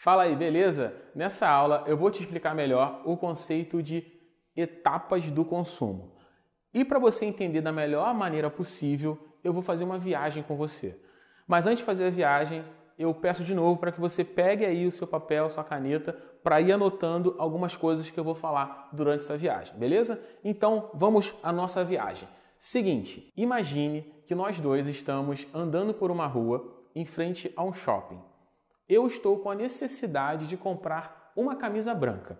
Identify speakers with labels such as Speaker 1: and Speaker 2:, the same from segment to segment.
Speaker 1: Fala aí, beleza? Nessa aula eu vou te explicar melhor o conceito de etapas do consumo. E para você entender da melhor maneira possível, eu vou fazer uma viagem com você. Mas antes de fazer a viagem, eu peço de novo para que você pegue aí o seu papel, sua caneta, para ir anotando algumas coisas que eu vou falar durante essa viagem, beleza? Então vamos à nossa viagem. Seguinte, imagine que nós dois estamos andando por uma rua em frente a um shopping eu estou com a necessidade de comprar uma camisa branca.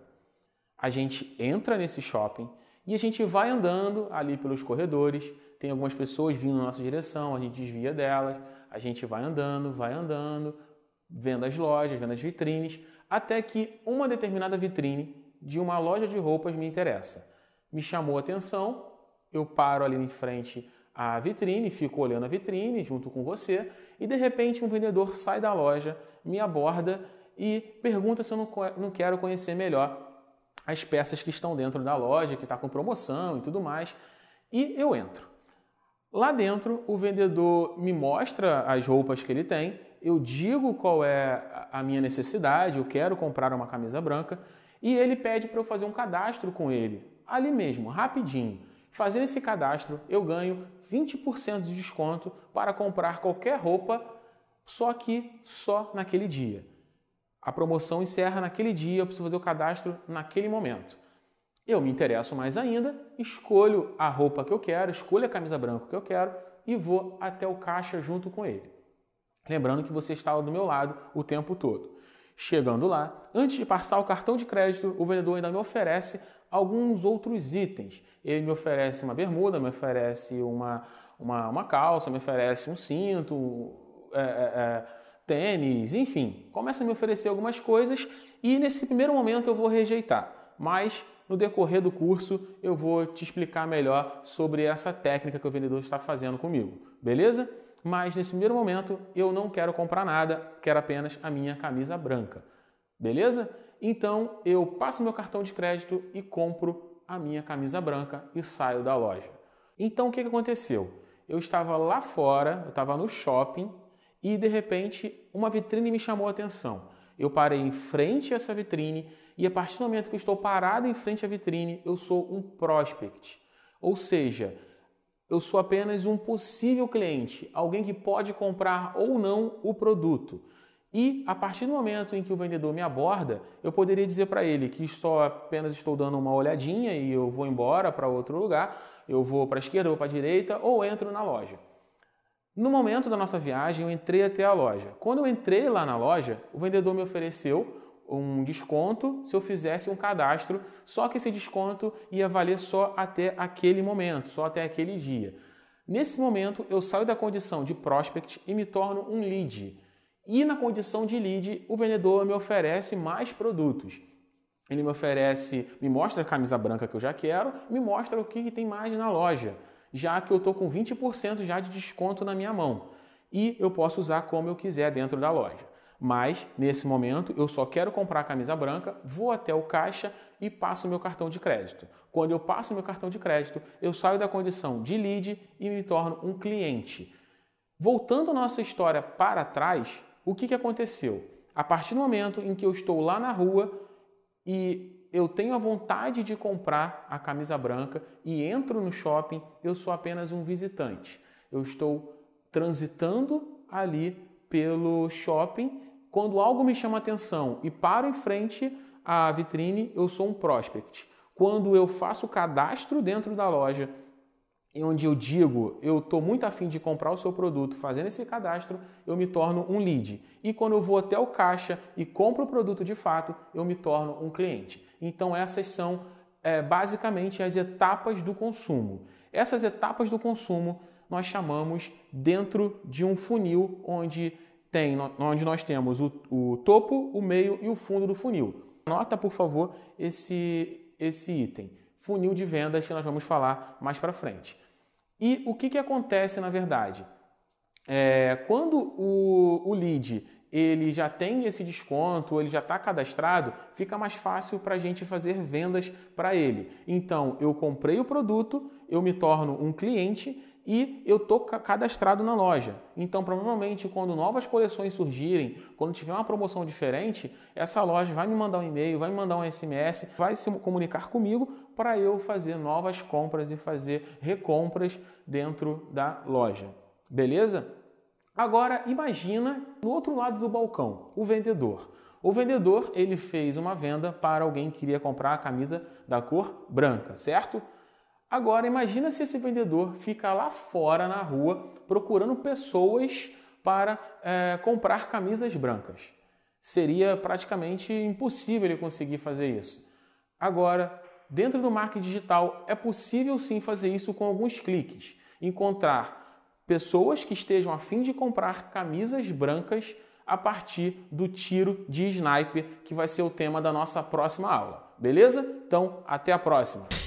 Speaker 1: A gente entra nesse shopping e a gente vai andando ali pelos corredores, tem algumas pessoas vindo na nossa direção, a gente desvia delas, a gente vai andando, vai andando, vendo as lojas, vendo as vitrines, até que uma determinada vitrine de uma loja de roupas me interessa. Me chamou a atenção, eu paro ali em frente a vitrine, fico olhando a vitrine junto com você e de repente um vendedor sai da loja, me aborda e pergunta se eu não, quero conhecer melhor as peças que estão dentro da loja, que está com promoção e tudo mais, e eu entro. Lá dentro, o vendedor me mostra as roupas que ele tem, eu digo qual é a minha necessidade, eu quero comprar uma camisa branca, e ele pede para eu fazer um cadastro com ele, ali mesmo, rapidinho. Fazendo esse cadastro, eu ganho 20% de desconto para comprar qualquer roupa, só que só naquele dia. A promoção encerra naquele dia, eu preciso fazer o cadastro naquele momento. Eu me interesso mais ainda, escolho a roupa que eu quero, escolho a camisa branca que eu quero e vou até o caixa junto com ele. Lembrando que você está do meu lado o tempo todo. Chegando lá, antes de passar o cartão de crédito, o vendedor ainda me oferece alguns outros itens. Ele me oferece uma bermuda, me oferece uma, uma, uma calça, me oferece um cinto, é, é, é, tênis, enfim. Começa a me oferecer algumas coisas e nesse primeiro momento eu vou rejeitar. Mas no decorrer do curso eu vou te explicar melhor sobre essa técnica que o vendedor está fazendo comigo, beleza? mas nesse primeiro momento eu não quero comprar nada, quero apenas a minha camisa branca. Beleza? Então eu passo meu cartão de crédito e compro a minha camisa branca e saio da loja. Então o que aconteceu? Eu estava lá fora, eu estava no shopping e de repente uma vitrine me chamou a atenção. Eu parei em frente a essa vitrine e a partir do momento que eu estou parado em frente à vitrine, eu sou um prospect. Ou seja, eu sou apenas um possível cliente, alguém que pode comprar ou não o produto. E a partir do momento em que o vendedor me aborda, eu poderia dizer para ele que estou apenas estou dando uma olhadinha e eu vou embora para outro lugar, eu vou para a esquerda, vou para a direita ou entro na loja. No momento da nossa viagem, eu entrei até a loja. Quando eu entrei lá na loja, o vendedor me ofereceu um desconto se eu fizesse um cadastro, só que esse desconto ia valer só até aquele momento, só até aquele dia. Nesse momento, eu saio da condição de prospect e me torno um lead. E na condição de lead, o vendedor me oferece mais produtos. Ele me oferece, me mostra a camisa branca que eu já quero, me mostra o que tem mais na loja, já que eu estou com 20% já de desconto na minha mão. E eu posso usar como eu quiser dentro da loja mas nesse momento eu só quero comprar a camisa branca, vou até o caixa e passo meu cartão de crédito. Quando eu passo meu cartão de crédito, eu saio da condição de lead e me torno um cliente. Voltando a nossa história para trás, o que, que aconteceu? A partir do momento em que eu estou lá na rua e eu tenho a vontade de comprar a camisa branca e entro no shopping, eu sou apenas um visitante. Eu estou transitando ali pelo shopping quando algo me chama atenção e paro em frente à vitrine, eu sou um prospect. Quando eu faço o cadastro dentro da loja, onde eu digo eu estou muito afim de comprar o seu produto, fazendo esse cadastro, eu me torno um lead. E quando eu vou até o caixa e compro o produto de fato, eu me torno um cliente. Então essas são é, basicamente as etapas do consumo. Essas etapas do consumo nós chamamos dentro de um funil onde tem, onde nós temos o, o topo, o meio e o fundo do funil. Anota, por favor, esse, esse item. Funil de vendas que nós vamos falar mais para frente. E o que, que acontece, na verdade? É, quando o, o lead ele já tem esse desconto, ele já está cadastrado, fica mais fácil para a gente fazer vendas para ele. Então, eu comprei o produto, eu me torno um cliente e eu estou cadastrado na loja. Então, provavelmente, quando novas coleções surgirem, quando tiver uma promoção diferente, essa loja vai me mandar um e-mail, vai me mandar um SMS, vai se comunicar comigo para eu fazer novas compras e fazer recompras dentro da loja. Beleza? Agora, imagina no outro lado do balcão, o vendedor. O vendedor ele fez uma venda para alguém que queria comprar a camisa da cor branca, certo? Agora, imagina se esse vendedor fica lá fora na rua procurando pessoas para é, comprar camisas brancas. Seria praticamente impossível ele conseguir fazer isso. Agora, dentro do marketing digital, é possível sim fazer isso com alguns cliques. Encontrar pessoas que estejam a fim de comprar camisas brancas a partir do tiro de sniper, que vai ser o tema da nossa próxima aula. Beleza? Então, até a próxima!